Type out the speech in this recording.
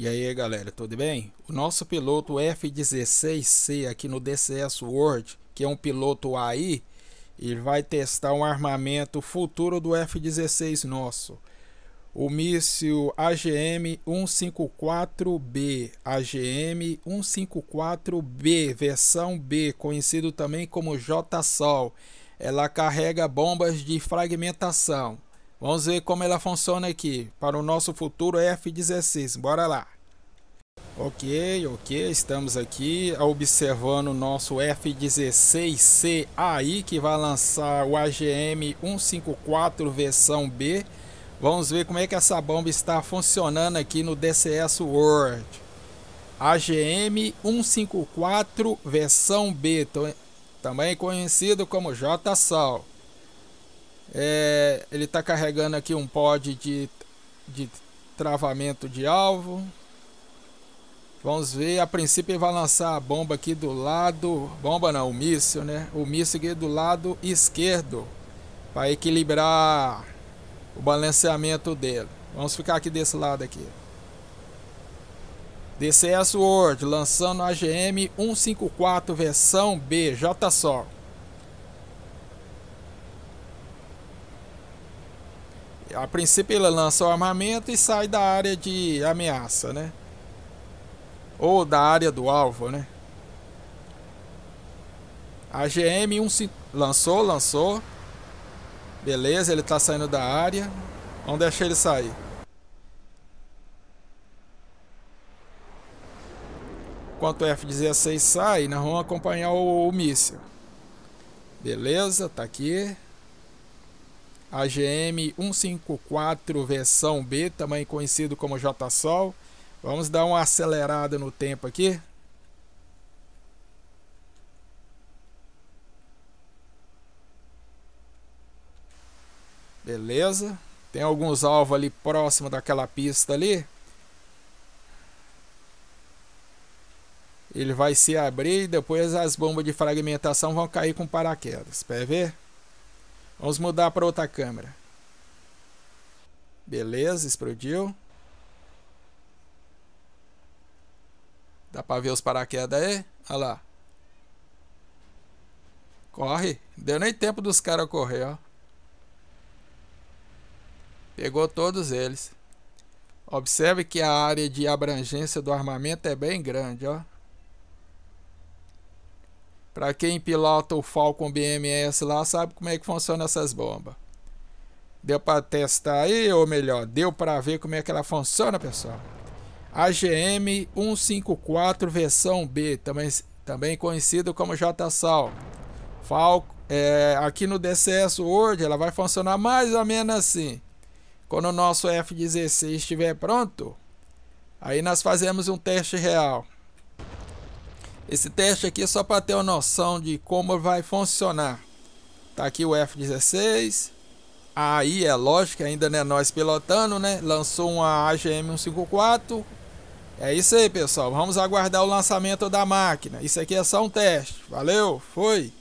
E aí galera, tudo bem? O nosso piloto F-16C aqui no DCS World, que é um piloto AI, ele vai testar um armamento futuro do F-16 nosso. O míssil AGM-154B, AGM-154B, versão B, conhecido também como JSOL. Ela carrega bombas de fragmentação. Vamos ver como ela funciona aqui para o nosso futuro F-16. Bora lá. Ok, ok, estamos aqui observando o nosso f 16 c aí que vai lançar o AGM 154 versão B. Vamos ver como é que essa bomba está funcionando aqui no DCS World. AGM 154 versão B, também conhecido como JSAL. É, ele está carregando aqui um pod de, de travamento de alvo. Vamos ver, a princípio ele vai lançar a bomba aqui do lado, bomba não, o míssil, né? O míssil aqui do lado esquerdo, para equilibrar o balanceamento dele. Vamos ficar aqui desse lado aqui. DCS World lançando a GM 154 versão B, J só. A princípio ele lança o armamento e sai da área de ameaça, né? Ou da área do alvo, né? A GM-1 lançou, lançou. Beleza, ele tá saindo da área. Vamos deixar ele sair. Enquanto o F-16 sai, nós vamos acompanhar o, o míssil. Beleza, tá aqui. AGM 154 versão B, também conhecido como JSOL. Vamos dar uma acelerada no tempo aqui. Beleza. Tem alguns alvos ali próximo daquela pista ali. Ele vai se abrir e depois as bombas de fragmentação vão cair com paraquedas. Espera ver? Vamos mudar para outra câmera. Beleza, explodiu. Dá para ver os paraquedas aí? Olha lá. Corre. Deu nem tempo dos caras correr, ó. Pegou todos eles. Observe que a área de abrangência do armamento é bem grande, ó. Para quem pilota o Falcon BMS lá, sabe como é que funciona essas bombas. Deu para testar aí, ou melhor, deu para ver como é que ela funciona, pessoal. AGM 154 versão B, também, também conhecido como JSAL. Falco, é, aqui no DCS World, ela vai funcionar mais ou menos assim. Quando o nosso F-16 estiver pronto, aí nós fazemos um teste real. Esse teste aqui é só para ter uma noção de como vai funcionar. Tá aqui o F-16. Aí é lógico, ainda não é nós pilotando, né? Lançou uma AGM 154. É isso aí, pessoal. Vamos aguardar o lançamento da máquina. Isso aqui é só um teste. Valeu, foi!